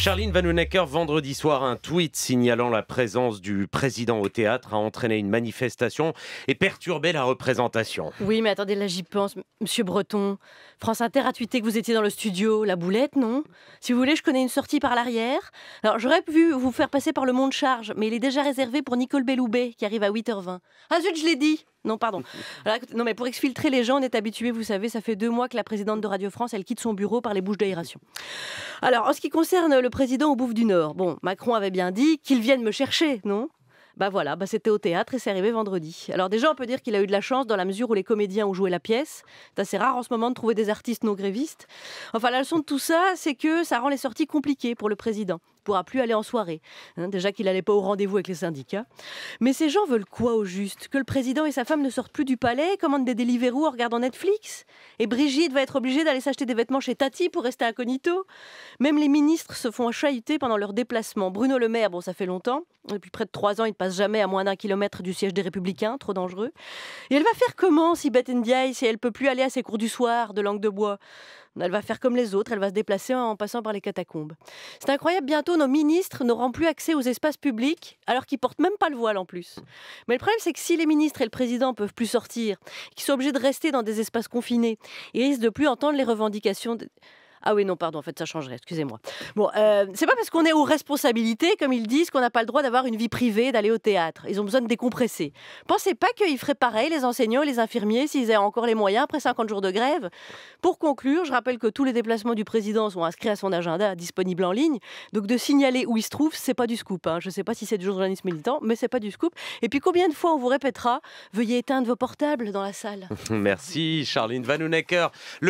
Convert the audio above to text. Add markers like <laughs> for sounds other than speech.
Charline Vanhoenacker, vendredi soir, un tweet signalant la présence du président au théâtre a entraîné une manifestation et perturbé la représentation. Oui, mais attendez, là j'y pense. Monsieur Breton, France Inter a tweeté que vous étiez dans le studio. La boulette, non Si vous voulez, je connais une sortie par l'arrière. Alors j'aurais pu vous faire passer par le monde charge, mais il est déjà réservé pour Nicole Belloubet qui arrive à 8h20. Ah zut, je l'ai dit non, pardon. <laughs> non, mais pour exfiltrer les gens, on est habitué, vous savez, ça fait deux mois que la présidente de Radio France, elle quitte son bureau par les bouches d'aération. Alors, en ce qui concerne le président au Bouffe du Nord, bon, Macron avait bien dit qu'il vienne me chercher, non bah voilà, bah c'était au théâtre et c'est arrivé vendredi. Alors déjà, on peut dire qu'il a eu de la chance dans la mesure où les comédiens ont joué la pièce. C'est assez rare en ce moment de trouver des artistes non grévistes. Enfin, la leçon de tout ça, c'est que ça rend les sorties compliquées pour le président pourra plus aller en soirée. Hein, déjà qu'il n'allait pas au rendez-vous avec les syndicats. Mais ces gens veulent quoi au juste Que le président et sa femme ne sortent plus du palais, commandent des Deliveroo en regardant Netflix Et Brigitte va être obligée d'aller s'acheter des vêtements chez Tati pour rester incognito Même les ministres se font chahuter pendant leur déplacement. Bruno Le Maire, bon, ça fait longtemps. Depuis près de trois ans, il ne passe jamais à moins d'un kilomètre du siège des Républicains, trop dangereux. Et elle va faire comment si Beth Ndiaye, si elle peut plus aller à ses cours du soir de langue de bois elle va faire comme les autres, elle va se déplacer en passant par les catacombes. C'est incroyable, bientôt nos ministres n'auront plus accès aux espaces publics alors qu'ils portent même pas le voile en plus. Mais le problème c'est que si les ministres et le président peuvent plus sortir, qu'ils sont obligés de rester dans des espaces confinés, ils risquent de plus entendre les revendications. Ah oui, non, pardon, en fait, ça changerait, excusez-moi. Bon, euh, c'est pas parce qu'on est aux responsabilités, comme ils disent, qu'on n'a pas le droit d'avoir une vie privée, d'aller au théâtre. Ils ont besoin de décompresser. Pensez pas qu'ils feraient pareil, les enseignants, les infirmiers, s'ils avaient encore les moyens après 50 jours de grève. Pour conclure, je rappelle que tous les déplacements du président sont inscrits à son agenda, disponibles en ligne. Donc de signaler où il se trouve, c'est pas du scoop. Hein. Je sais pas si c'est du journalisme militant, mais c'est pas du scoop. Et puis combien de fois on vous répétera, veuillez éteindre vos portables dans la salle <laughs> Merci Charline Van Le